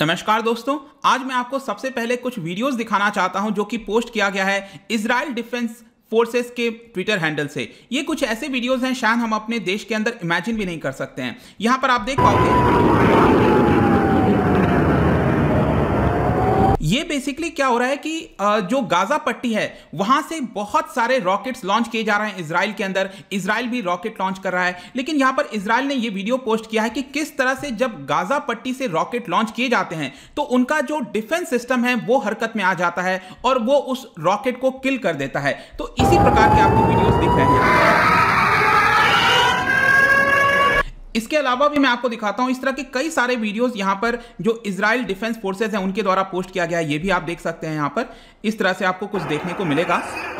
नमस्कार दोस्तों आज मैं आपको सबसे पहले कुछ वीडियोस दिखाना चाहता हूं जो कि पोस्ट किया गया है इसराइल डिफेंस फोर्सेस के ट्विटर हैंडल से ये कुछ ऐसे वीडियोस हैं शायद हम अपने देश के अंदर इमेजिन भी नहीं कर सकते हैं यहाँ पर आप देख पाओगे ये बेसिकली क्या हो रहा है कि जो गाजा पट्टी है वहां से बहुत सारे रॉकेट्स लॉन्च किए जा रहे हैं इसराइल के अंदर इसराइल भी रॉकेट लॉन्च कर रहा है लेकिन यहां पर इसराइल ने यह वीडियो पोस्ट किया है कि किस तरह से जब गाजा पट्टी से रॉकेट लॉन्च किए जाते हैं तो उनका जो डिफेंस सिस्टम है वो हरकत में आ जाता है और वो उस रॉकेट को किल कर देता है तो इसी प्रकार के आपको वीडियो दिख रहे हैं इसके अलावा भी मैं आपको दिखाता हूं इस तरह के कई सारे वीडियोस यहां पर जो इसराइल डिफेंस फोर्सेज हैं उनके द्वारा पोस्ट किया गया है ये भी आप देख सकते हैं यहां पर इस तरह से आपको कुछ देखने को मिलेगा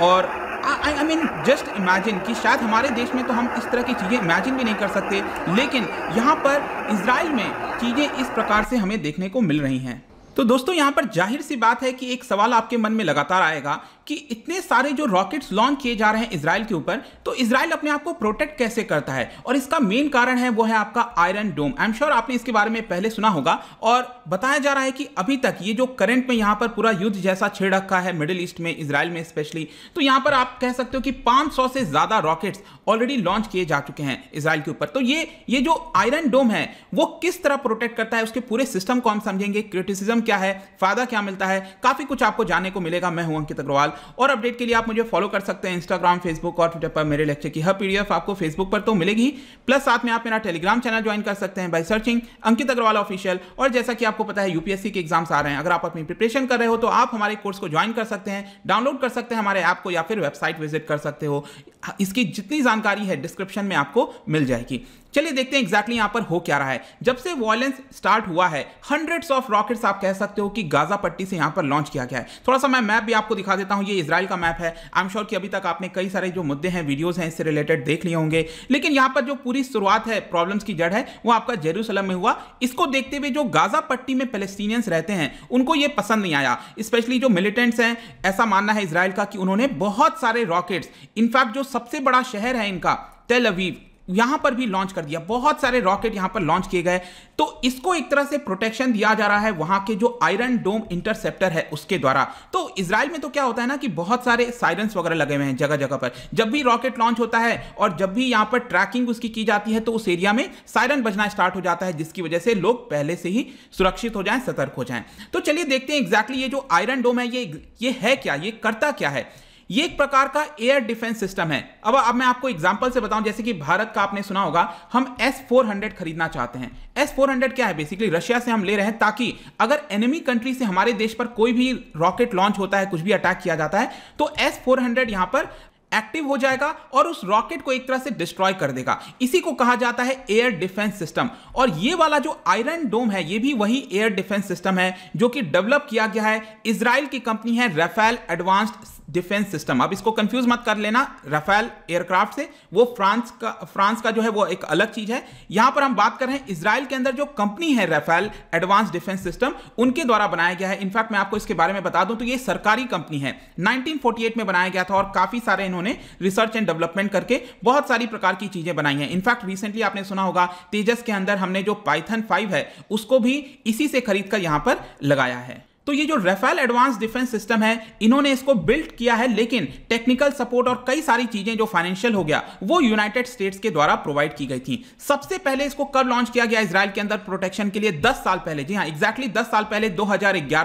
और आई मीन जस्ट इमेजिन कि शायद हमारे देश में तो हम इस तरह की चीज़ें इमेजिन भी नहीं कर सकते लेकिन यहाँ पर इसराइल में चीज़ें इस प्रकार से हमें देखने को मिल रही हैं तो दोस्तों यहां पर जाहिर सी बात है कि एक सवाल आपके मन में लगातार आएगा कि इतने सारे जो रॉकेट्स लॉन्च किए जा रहे हैं इसराइल के ऊपर तो इसराइल अपने आप को प्रोटेक्ट कैसे करता है और इसका मेन कारण है वो है आपका Iron Dome I am sure आपने इसके बारे में पहले सुना होगा और बताया जा रहा है कि अभी तक ये जो करंट में यहां पर पूरा युद्ध जैसा छेड़ रखा है मिडिल ईस्ट में इसराइल में स्पेशली तो यहां पर आप कह सकते हो कि पांच से ज़्यादा रॉकेट्स ऑलरेडी लॉन्च किए जा चुके हैं इसराइल के ऊपर तो ये ये जो आयरन डोम है वो किस तरह प्रोटेक्ट करता है उसके पूरे सिस्टम को हम समझेंगे क्रिटिसिज्म क्या है फायदा क्या मिलता है काफी कुछ आपको जानने को मिलेगा मैं हूं अंकित अग्रवाल और अपडेट के लिए आप मुझे फॉलो कर सकते हैं इंस्टाग्राम फेसबुक और ट्विटर पर मेरे लेक्चर की हर पीडीएफ आपको फेसबुक पर तो मिलेगी प्लस साथ में आप मेरा टेलीग्राम चैनल ज्वाइन कर सकते हैं by searching Ankit Agrawal official और जैसा कि आपको पता है यूपीएससी के एग्जाम्स आ रहे हैं अगर आप अपनी प्रिपरेशन कर रहे हो तो आप हमारे कोर्स को ज्वाइन कर सकते हैं डाउनलोड कर सकते हैं हमारे ऐप को या फिर वेबसाइट विजिट कर सकते हो हाँ, इसकी जितनी जानकारी है डिस्क्रिप्शन में आपको मिल जाएगी चलिए देखते हैं एग्जैक्टली यहां पर हो क्या रहा है जब से वॉयलेंस स्टार्ट हुआ है हंड्रेड्स ऑफ रॉकेट्स आप कह सकते हो कि गाजा पट्टी से यहां पर लॉन्च किया गया है थोड़ा सा मैं मैप भी आपको दिखा देता हूं ये इसराइल का मैप है आई एम श्योर कि अभी तक आपने कई सारे जो मुद्दे हैं वीडियोज हैं इससे रिलेटेड देख लिए होंगे लेकिन यहां पर जो पूरी शुरुआत है प्रॉब्लम्स की जड़ है वो आपका जेरूसलम में हुआ इसको देखते हुए जो गाजा पट्टी में पेलेस्टीनियंस रहते हैं उनको ये पसंद नहीं आया स्पेशली जो मिलिटेंट्स हैं ऐसा मानना है इसराइल का कि उन्होंने बहुत सारे रॉकेट्स इनफैक्ट जो सबसे बड़ा शहर है इनका तेल अवीव यहां पर भी लॉन्च कर दिया बहुत सारे रॉकेट यहां पर लॉन्च किए गए तो इसको एक तरह से प्रोटेक्शन दिया जा रहा है वहां के जो आयरन डोम इंटरसेप्टर है उसके द्वारा तो इसराइल में तो क्या होता है ना कि बहुत सारे साइरेंस वगैरह लगे हुए हैं जगह जगह पर जब भी रॉकेट लॉन्च होता है और जब भी यहां पर ट्रैकिंग उसकी की जाती है तो उस एरिया में सायरन बजना स्टार्ट हो जाता है जिसकी वजह से लोग पहले से ही सुरक्षित हो जाए सतर्क हो जाए तो चलिए देखते हैं एग्जैक्टली ये जो आयरन डोम है ये ये है क्या ये करता क्या है ये एक प्रकार का एयर डिफेंस सिस्टम है अब अब मैं आपको एग्जाम्पल से बताऊं जैसे कि भारत का आपने सुना होगा हम एस फोर हंड्रेड खरीदना चाहते हैं एस फोर हंड्रेड क्या है बेसिकली रशिया से हम ले रहे हैं ताकि अगर एनिमी कंट्री से हमारे देश पर कोई भी रॉकेट लॉन्च होता है कुछ भी अटैक किया जाता है तो एस फोर हंड्रेड यहां पर एक्टिव हो जाएगा और उस रॉकेट को एक तरह से डिस्ट्रॉय कर देगा इसी को कहा जाता है एयर डिफेंस सिस्टम और ये वाला जो आयरन डोम है ये भी वही एयर डिफेंस सिस्टम है जो कि डेवलप किया गया है इसराइल की कंपनी है रेफेल एडवांस्ड डिफेंस सिस्टम आप इसको कंफ्यूज मत कर लेना रफेल एयरक्राफ्ट से वो फ्रांस का फ्रांस का जो है वो एक अलग चीज़ है यहां पर हम बात कर रहे हैं इसराइल के अंदर जो कंपनी है रफेल एडवांस डिफेंस सिस्टम उनके द्वारा बनाया गया है इनफैक्ट मैं आपको इसके बारे में बता दूं तो ये सरकारी कंपनी है 1948 में बनाया गया था और काफ़ी सारे इन्होंने रिसर्च एंड डेवलपमेंट करके बहुत सारी प्रकार की चीज़ें बनाई हैं इनफैक्ट रिसेंटली आपने सुना होगा तेजस के अंदर हमने जो पाइथन फाइव है उसको भी इसी से खरीद कर यहाँ पर लगाया है तो ये जो रेफेल एडवांस डिफेंस सिस्टम है इन्होंने इसको बिल्ड किया है लेकिन टेक्निकल सपोर्ट और कई सारी चीजें जो फाइनेंशियल हो गया वो यूनाइटेड स्टेट्स के द्वारा प्रोवाइड की गई थी सबसे पहले इसको कब लॉन्च किया गया इसराइल के अंदर प्रोटेक्शन के लिए दस साल पहले जी हाँ एग्जैक्टली exactly दस साल पहले दो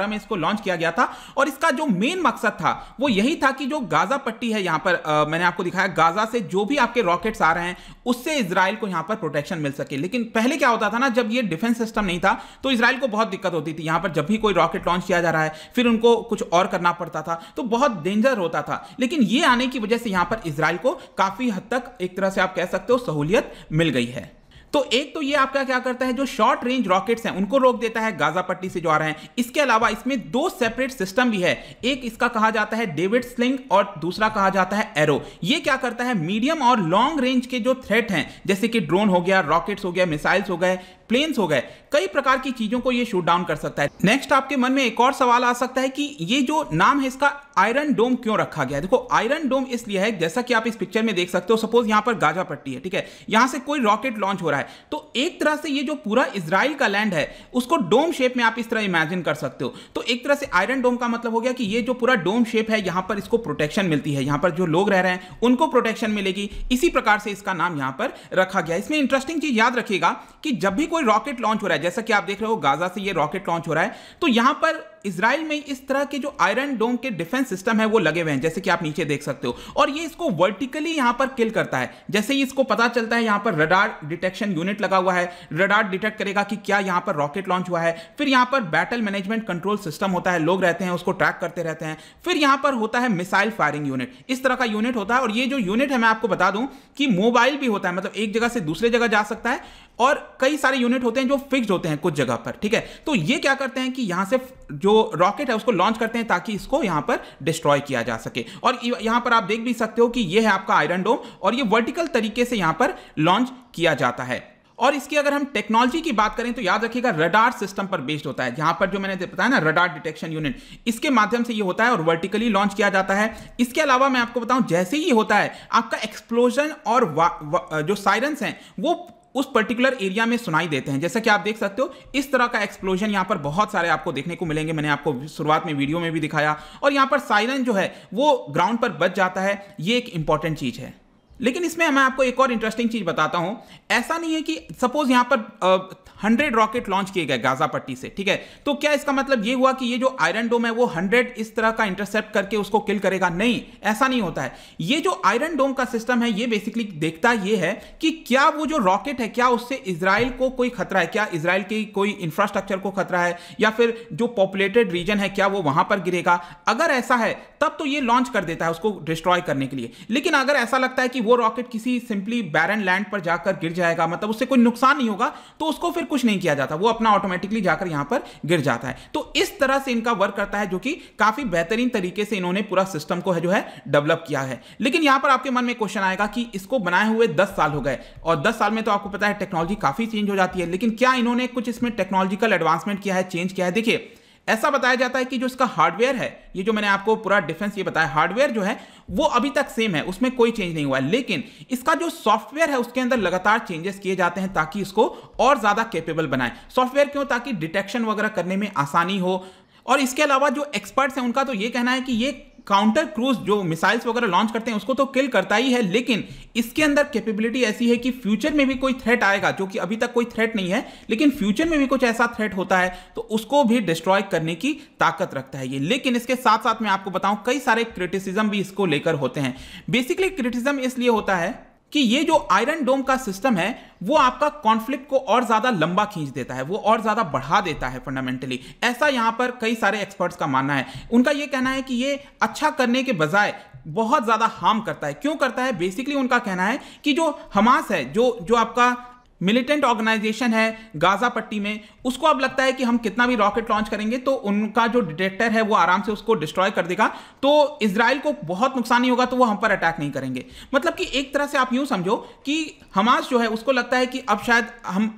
में इसको लॉन्च किया गया था और इसका जो मेन मकसद था वो यही था कि जो गाजा पट्टी है यहां पर आ, मैंने आपको दिखाया गाजा से जो भी आपके रॉकेट्स आ रहे हैं उससे इसराइल को यहां पर प्रोटेक्शन मिल सके लेकिन पहले क्या होता था ना जब ये डिफेंस सिस्टम नहीं था तो इसराइल को बहुत दिक्कत होती थी यहां पर जब भी कोई रॉकेट लॉन्च किया जा रहा है फिर उनको कुछ और करना पड़ता था तो बहुत डेंजर होता था लेकिन ये आने की वजह से यहाँ पर इसराइल को काफ़ी हद तक एक तरह से आप कह सकते हो सहूलियत मिल गई है तो एक तो ये आपका क्या करता है जो शॉर्ट रेंज रॉकेट्स हैं उनको रोक देता है गाजा पट्टी से जो आ रहे हैं इसके अलावा इसमें दो सेपरेट सिस्टम भी है एक इसका कहा जाता है डेविड स्लिंग और दूसरा कहा जाता है एरो ये क्या करता है मीडियम और लॉन्ग रेंज के जो थ्रेट हैं जैसे कि ड्रोन हो गया रॉकेट्स हो गया मिसाइल्स हो गए प्लेन्स हो गए कई प्रकार की चीजों को ये शूट डाउन कर सकता है नेक्स्ट आपके मन में एक और सवाल आ सकता है कि ये जो नाम है इसका आयरन डोम क्यों रखा गया है देखो आयरन डोम इसलिए है जैसा कि आप इस पिक्चर में देख सकते हो सपोज यहां पर गाजा पट्टी है ठीक है यहां से कोई रॉकेट लॉन्च हो रहा है तो एक तरह से ये जो पूरा इसराइल का लैंड है उसको डोम शेप में आप इस तरह इमेजिन कर सकते हो तो एक तरह से आयरन डोम का मतलब हो गया कि ये जो पूरा डोम शेप है यहां पर इसको प्रोटेक्शन मिलती है यहां पर जो लोग रह रहे हैं उनको प्रोटेक्शन मिलेगी इसी प्रकार से इसका नाम यहां पर रखा गया इसमें इंटरेस्टिंग चीज याद रखिएगा कि जब भी कोई रॉकेट लॉन्च हो रहा है जैसा कि आप देख रहे हो गाजा से ये रॉकेट लॉन्च हो रहा है तो यहां पर इसराइल में इस तरह के जो आयरन डोम के डिफेंस सिस्टम है वो लगे हुए हैं जैसे कि आप नीचे देख सकते हो और ये इसको वर्टिकली यहां पर किल करता है जैसे ही इसको पता चलता है यहां पर रडार डिटेक्शन यूनिट लगा हुआ है रडार डिटेक्ट करेगा कि क्या यहां पर रॉकेट लॉन्च हुआ है फिर यहां पर बैटल मैनेजमेंट कंट्रोल सिस्टम होता है लोग रहते हैं उसको ट्रैक करते रहते हैं फिर यहां पर होता है मिसाइल फायरिंग यूनिट इस तरह का यूनिट होता है और ये जो यूनिट है मैं आपको बता दूं कि मोबाइल भी होता है मतलब एक जगह से दूसरे जगह जा सकता है और कई सारे यूनिट होते हैं जो फिक्स होते हैं कुछ जगह पर ठीक है तो ये क्या करते हैं कि यहां से जो रॉकेट है उसको लॉन्च करते हैं ताकि इसको यहां पर डिस्ट्रॉय किया जा सके और यहां पर आप देख भी सकते हो कि ये है आपका आयरन डोम और ये वर्टिकल तरीके से यहां पर लॉन्च किया जाता है और इसकी अगर हम टेक्नोलॉजी की बात करें तो याद रखिएगा रडार सिस्टम पर बेस्ड होता है जहां पर जो मैंने बताया ना रडार डिटेक्शन यूनिट इसके माध्यम से ये होता है और वर्टिकली लॉन्च किया जाता है इसके अलावा मैं आपको बताऊं जैसे ही होता है आपका एक्सप्लोजन और वा, वा, जो साइरन्स हैं वो उस पर्टिकुलर एरिया में सुनाई देते हैं जैसा कि आप देख सकते हो इस तरह का एक्सप्लोजन यहाँ पर बहुत सारे आपको देखने को मिलेंगे मैंने आपको शुरुआत में वीडियो में भी दिखाया और यहाँ पर साइरन जो है वो ग्राउंड पर बच जाता है ये एक इंपॉर्टेंट चीज़ है लेकिन इसमें मैं आपको एक और इंटरेस्टिंग चीज़ बताता हूं ऐसा नहीं है कि सपोज यहां पर हंड्रेड रॉकेट लॉन्च किए गए गाजा पट्टी से ठीक है तो क्या इसका मतलब ये हुआ कि ये जो आयरन डोम है वो हंड्रेड इस तरह का इंटरसेप्ट करके उसको किल करेगा नहीं ऐसा नहीं होता है ये जो आयरन डोम का सिस्टम है ये बेसिकली देखता ये है कि क्या वो जो रॉकेट है क्या उससे इसराइल को कोई खतरा है क्या इसराइल की कोई इंफ्रास्ट्रक्चर को खतरा है या फिर जो पॉपुलेटेड रीजन है क्या वो वहां पर गिरेगा अगर ऐसा है तब तो ये लॉन्च कर देता है उसको डिस्ट्रॉय करने के लिए लेकिन अगर ऐसा लगता है कि वो रॉकेट किसी सिंपली बैरन लैंड पर जाकर गिर जाएगा मतलब उससे कोई नुकसान नहीं होगा तो उसको फिर कुछ नहीं किया जाता वो अपना ऑटोमेटिकली जाकर यहां पर गिर जाता है तो इस तरह से इनका वर्क करता है जो कि काफी बेहतरीन तरीके से इन्होंने पूरा सिस्टम को है जो है डेवलप किया है लेकिन यहां पर आपके मन में क्वेश्चन आएगा कि इसको बनाए हुए दस साल हो गए और दस साल में तो आपको पता है टेक्नोलॉजी काफी चेंज हो जाती है लेकिन क्या इन्होंने कुछ इसमें टेक्नोलॉजिकल एडवांसमेंट किया है चेंज किया है देखिए ऐसा बताया जाता है कि जो इसका हार्डवेयर है ये जो मैंने आपको पूरा डिफेंस ये बताया हार्डवेयर जो है वो अभी तक सेम है उसमें कोई चेंज नहीं हुआ है लेकिन इसका जो सॉफ्टवेयर है उसके अंदर लगातार चेंजेस किए जाते हैं ताकि इसको और ज़्यादा कैपेबल बनाए सॉफ्टवेयर क्यों ताकि डिटेक्शन वगैरह करने में आसानी हो और इसके अलावा जो एक्सपर्ट्स हैं उनका तो ये कहना है कि ये काउंटर क्रूज जो मिसाइल्स वगैरह लॉन्च करते हैं उसको तो किल करता ही है लेकिन इसके अंदर कैपेबिलिटी ऐसी है कि फ्यूचर में भी कोई थ्रेट आएगा जो कि अभी तक कोई थ्रेट नहीं है लेकिन फ्यूचर में भी कुछ ऐसा थ्रेट होता है तो उसको भी डिस्ट्रॉय करने की ताकत रखता है ये लेकिन इसके साथ साथ मैं आपको बताऊं कई सारे क्रिटिसिज्म भी इसको लेकर होते हैं बेसिकली क्रिटिसिज्म इसलिए होता है कि ये जो आयरन डोम का सिस्टम है वो आपका कॉन्फ्लिक्ट को और ज्यादा लंबा खींच देता है वो और ज्यादा बढ़ा देता है फंडामेंटली ऐसा यहां पर कई सारे एक्सपर्ट्स का मानना है उनका ये कहना है कि ये अच्छा करने के बजाय बहुत ज्यादा हार्म करता है क्यों करता है बेसिकली उनका कहना है कि जो हमास है जो जो आपका मिलिटेंट ऑर्गेनाइजेशन है गाजा पट्टी में उसको अब लगता है कि हम कितना भी रॉकेट लॉन्च करेंगे तो उनका जो डिटेक्टर है वो आराम से उसको डिस्ट्रॉय कर देगा तो इसराइल को बहुत नुकसान नहीं होगा तो वो हम पर अटैक नहीं करेंगे मतलब कि एक तरह से आप यूं समझो कि हमास जो है उसको लगता है कि अब शायद हम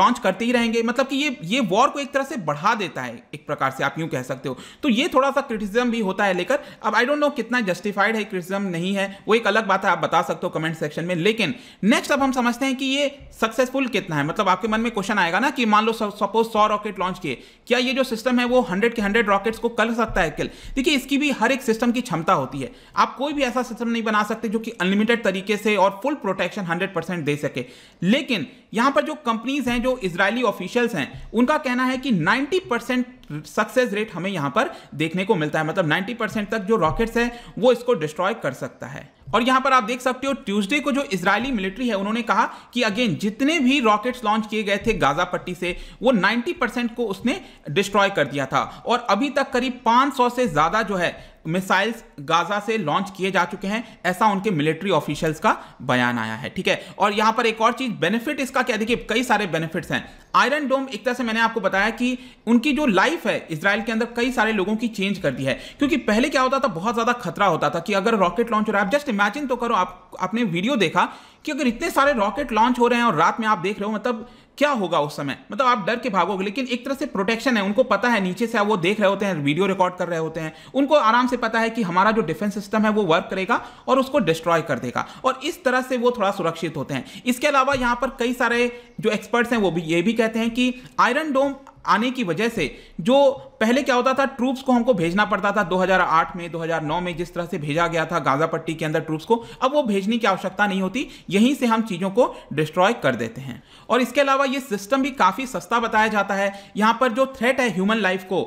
लॉन्च करते ही रहेंगे मतलब कि ये ये वॉर को एक तरह से बढ़ा देता है एक प्रकार से आप यूं कह सकते हो तो ये थोड़ा सा क्रिटिसिज्म भी होता है लेकर अब आई डोंट नो कितना जस्टिफाइड है क्रिटिसिज्म नहीं है वो एक अलग बात है आप बता सकते हो कमेंट सेक्शन में लेकिन नेक्स्ट अब हम समझते हैं कि ये सक्सेस सक्सेसफुल कितना है मतलब आपके मन में क्वेश्चन आएगा ना कि मान लो सपोज सौ रॉकेट लॉन्च किए क्या ये जो सिस्टम है वो हंड्रेड के हंड्रेड रॉकेट्स को कर सकता है किल देखिए इसकी भी हर एक सिस्टम की क्षमता होती है आप कोई भी ऐसा सिस्टम नहीं बना सकते जो कि अनलिमिटेड तरीके से और फुल प्रोटेक्शन हंड्रेड दे सके लेकिन यहाँ पर जो कंपनीज हैं जो इसराइली ऑफिशियल्स हैं उनका कहना है कि नाइन्टी परसेंट सक्सेस रेट हमें यहां पर देखने को मिलता है मतलब 90 परसेंट तक जो रॉकेट्स हैं वो इसको डिस्ट्रॉय कर सकता है और यहां पर आप देख सकते हो ट्यूसडे को जो इसराइली मिलिट्री है उन्होंने कहा कि अगेन जितने भी रॉकेट्स लॉन्च किए गए थे गाजा पट्टी से वो 90 परसेंट को उसने डिस्ट्रॉय कर दिया था और अभी तक करीब 500 से ज्यादा जो है मिसाइल्स गाजा से लॉन्च किए जा चुके हैं ऐसा उनके मिलिट्री ऑफिशियल्स का बयान आया है ठीक है और यहां पर एक और चीज बेनिफिट इसका क्या देखिए कई सारे बेनिफिट्स हैं आयरन डोम एक तरह से मैंने आपको बताया कि उनकी जो लाइफ है इसराइल के अंदर कई सारे लोगों की चेंज कर दी है क्योंकि पहले क्या होता था बहुत ज्यादा खतरा होता था कि अगर रॉकेट लॉन्च हो रहा है आप जस्ट इमेजिन तो करो आप आपने वीडियो देखा कि अगर इतने सारे रॉकेट लॉन्च हो रहे हैं और रात में आप देख रहे हो मतलब क्या होगा उस समय मतलब आप डर के भागोगे लेकिन एक तरह से प्रोटेक्शन है उनको पता है नीचे से वो देख रहे होते हैं वीडियो रिकॉर्ड कर रहे होते हैं उनको आराम से पता है कि हमारा जो डिफेंस सिस्टम है वो वर्क करेगा और उसको डिस्ट्रॉय कर देगा और इस तरह से वो थोड़ा सुरक्षित होते हैं इसके अलावा यहाँ पर कई सारे जो एक्सपर्ट्स हैं वो भी ये भी कहते हैं कि आयरन डोम आने की वजह से जो पहले क्या होता था ट्रूप्स को हमको भेजना पड़ता था 2008 में 2009 में जिस तरह से भेजा गया था गाजा पट्टी के अंदर ट्रूप्स को अब वो भेजने की आवश्यकता नहीं होती यहीं से हम चीज़ों को डिस्ट्रॉय कर देते हैं और इसके अलावा ये सिस्टम भी काफ़ी सस्ता बताया जाता है यहाँ पर जो थ्रेट है ह्यूमन लाइफ को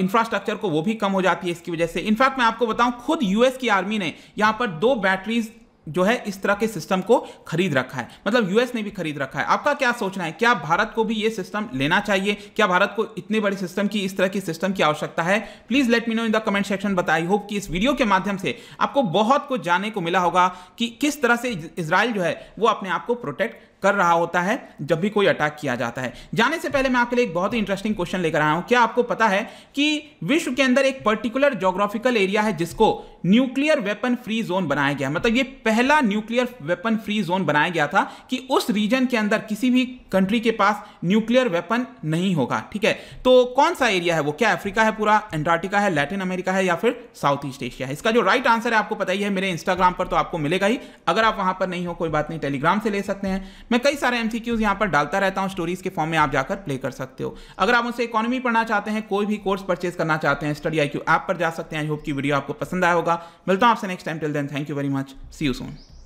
इंफ्रास्ट्रक्चर को वो भी कम हो जाती है इसकी वजह से इनफैक्ट मैं आपको बताऊँ खुद यूएस की आर्मी ने यहाँ पर दो बैटरीज जो है इस तरह के सिस्टम को खरीद रखा है मतलब यूएस ने भी खरीद रखा है आपका क्या सोचना है क्या भारत को भी ये सिस्टम लेना चाहिए क्या भारत को इतने बड़े सिस्टम की इस तरह की सिस्टम की आवश्यकता है please let me know in the comment section बताई होप कि इस वीडियो के माध्यम से आपको बहुत कुछ जानने को मिला होगा कि किस तरह से इसराइल जो है वो अपने आप को प्रोटेक्ट कर रहा होता है जब भी कोई अटैक किया जाता है जाने से पहले मैं आपके लिए एक बहुत ही इंटरेस्टिंग क्वेश्चन लेकर आया हूं क्या आपको पता है कि विश्व के अंदर एक पर्टिकुलर जोग्राफिकल एरिया है जिसको न्यूक्लियर वेपन फ्री जोन बनाया गया मतलब ये पहला न्यूक्लियर वेपन फ्री जोन बनाया गया था कि उस रीजन के अंदर किसी भी कंट्री के पास न्यूक्लियर वेपन नहीं होगा ठीक है तो कौन सा एरिया है वो क्या अफ्रीका है पूरा एंटार्टिका है लैटिन अमेरिका है या फिर साउथ ईस्ट एशिया है इसका जो राइट आंसर है आपको पता ही है मेरे इंस्टाग्राम पर तो आपको मिलेगा ही अगर आप वहां पर नहीं हो कोई बात नहीं टेलीग्राम से ले सकते हैं मैं कई सारे एमसीक्यूज यहां यहाँ पर डालता रहता हूँ स्टोरीज के फॉर्म में आप जाकर प्ले कर सकते हो अगर आप उनसे इकोनॉमी पढ़ना चाहते हैं कोई भी कोर्स परचेज करना चाहते हैं स्टडी आई क्यू ऐप पर जा सकते हैं आई होप की वीडियो आपको पसंद आया होगा मिलता हूँ आपसे next time till then thank you very much see you Son